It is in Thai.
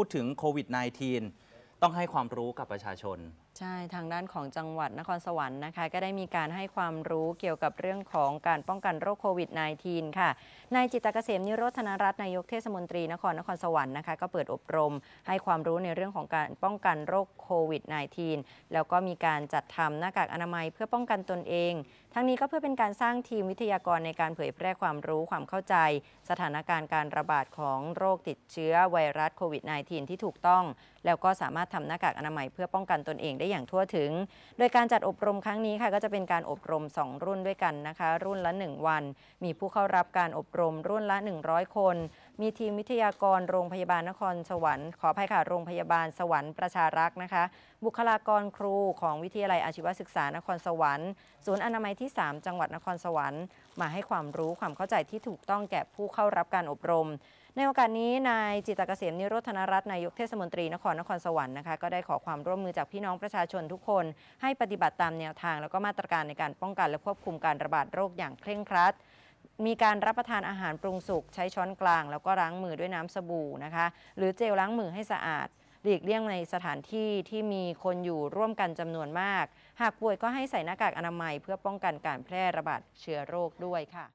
พูดถึงโควิด -19 ต้องให้ความรู้กับประชาชนใช่ ทางด้านของจังหวัดนครสวรรค์นะคะก็ได้มีการให้ความรู้เกี่ยวกับเรื่องของการป้องกันโรคโควิด -19 ค่ะนายจิตกเกษมนิโรธนรัตน์นายกเทศมนตรี นครนครสวรรค์นะคะก็เปิดอบรมให้ความรู้ในเรื่องของการป้องกันโรคโควิด -19 แล้วก็มีการจัดทำหน้ากากอนามัยเพื่อป้องกันตนเอง ทั้งนี้ก็เพื่อเป็นการสร้างทีมวิทยากรในการเผยแพร่ความรู้ความเข้าใจสถานการณ์การระบาดของโรคติดเชื้อไวรัสโควิด -19 ที่ถูกต้อง แล้วก็สามารถทำหน้ากากอนามัยเพื่อป้องกันตนเองได้ได้อย่างทั่วถึง โดยการจัดอบรมครั้งนี้ค่ะก็จะเป็นการอบรม 2 รุ่นด้วยกันนะคะรุ่นละ 1 วัน มีผู้เข้ารับการอบรม รุ่นละ 100 คน มีทีมวิทยากรโรงพยาบาลนครสวรรค์ขออภัยค่ะโรงพยาบาลสวรรค์ประชารักษ์นะคะบุคลากรครูของวิทยาลัยอาชีวศึกษานครสวรรค์ศูนย์อนามัยที่ 3 จังหวัดนครสวรรค์ มาให้ความรู้ความเข้าใจที่ถูกต้องแก่ผู้เข้ารับการอบรม ในโอกาสนี้นายจิตกเกษมนิโรธนรัตน์นายกเทศมนตรีนครนครสวรรค์นะคะก็ได้ขอความร่วมมือจากพี่น้องประชาชาชนทุกคนให้ปฏิบัติตามแนวทางแล้วก็มาตรการในการป้องกันและควบคุมการระบาดโรคอย่างเคร่งครัด มีการรับประทานอาหารปรุงสุกใช้ช้อนกลางแล้วก็ล้างมือด้วยน้ำสบู่นะคะหรือเจลล้างมือให้สะอาดหลีกเลี่ยงในสถานที่ที่มีคนอยู่ร่วมกันจำนวนมาก หากป่วยก็ให้ใส่หน้ากากอนามัยเพื่อป้องกันการแพร่ระบาดเชื้อโรคด้วยค่ะ